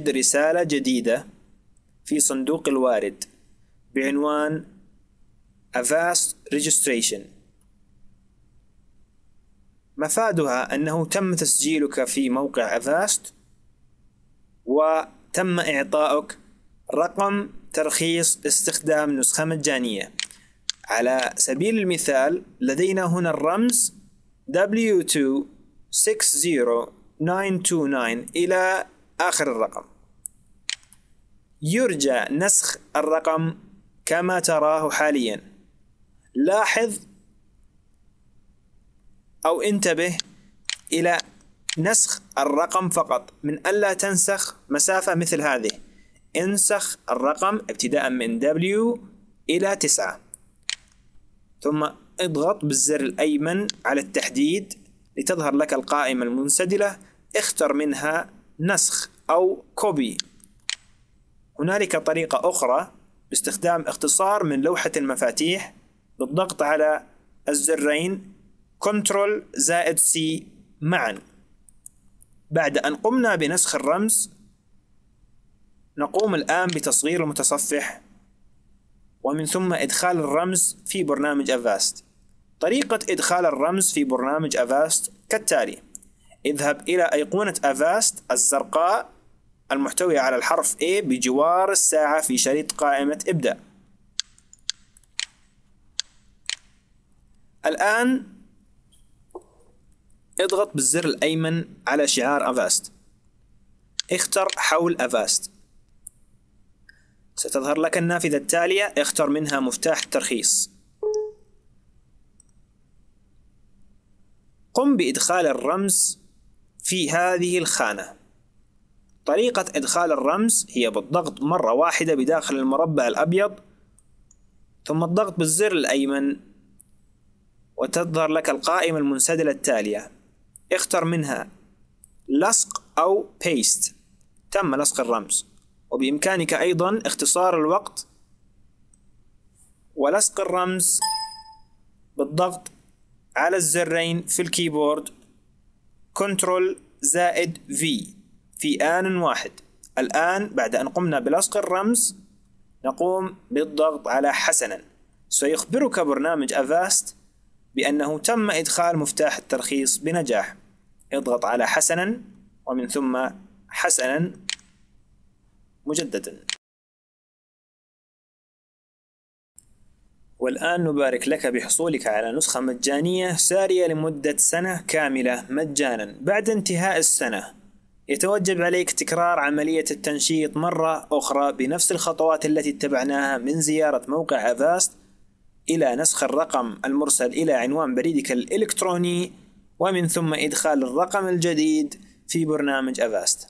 رسالة جديدة في صندوق الوارد بعنوان Avast Registration مفادها أنه تم تسجيلك في موقع Avast وتم إعطائك رقم ترخيص استخدام نسخة مجانية على سبيل المثال لدينا هنا الرمز w 260929 إلى آخر الرقم يرجى نسخ الرقم كما تراه حاليا لاحظ أو انتبه إلى نسخ الرقم فقط من ألا تنسخ مسافة مثل هذه انسخ الرقم ابتداء من W إلى 9 ثم اضغط بالزر الأيمن على التحديد لتظهر لك القائمة المنسدلة اختر منها نسخ أو كوبي هنالك طريقة أخرى باستخدام اختصار من لوحة المفاتيح بالضغط على الزرين كنترول زائد سي معا بعد أن قمنا بنسخ الرمز نقوم الآن بتصغير المتصفح ومن ثم إدخال الرمز في برنامج أفاست طريقة إدخال الرمز في برنامج أفاست كالتالي اذهب إلى أيقونة أفاست الزرقاء المحتوية على الحرف A بجوار الساعة في شريط قائمة ابدأ الآن اضغط بالزر الأيمن على شعار أفاست اختر حول أفاست ستظهر لك النافذة التالية اختر منها مفتاح الترخيص قم بإدخال الرمز في هذه الخانة طريقة إدخال الرمز هي بالضغط مرة واحدة بداخل المربع الأبيض ثم الضغط بالزر الأيمن وتظهر لك القائمة المنسدلة التالية اختر منها لصق أو paste تم لصق الرمز وبإمكانك أيضا اختصار الوقت ولصق الرمز بالضغط على الزرين في الكيبورد كنترول زائد V في آن واحد الآن بعد أن قمنا بلصق الرمز نقوم بالضغط على حسنا سيخبرك برنامج أفاست بأنه تم إدخال مفتاح الترخيص بنجاح اضغط على حسنا ومن ثم حسنا مجددا والآن نبارك لك بحصولك على نسخة مجانية سارية لمدة سنة كاملة مجانا بعد انتهاء السنة يتوجب عليك تكرار عملية التنشيط مرة أخرى بنفس الخطوات التي اتبعناها من زيارة موقع أفاست إلى نسخ الرقم المرسل إلى عنوان بريدك الإلكتروني ومن ثم إدخال الرقم الجديد في برنامج أفاست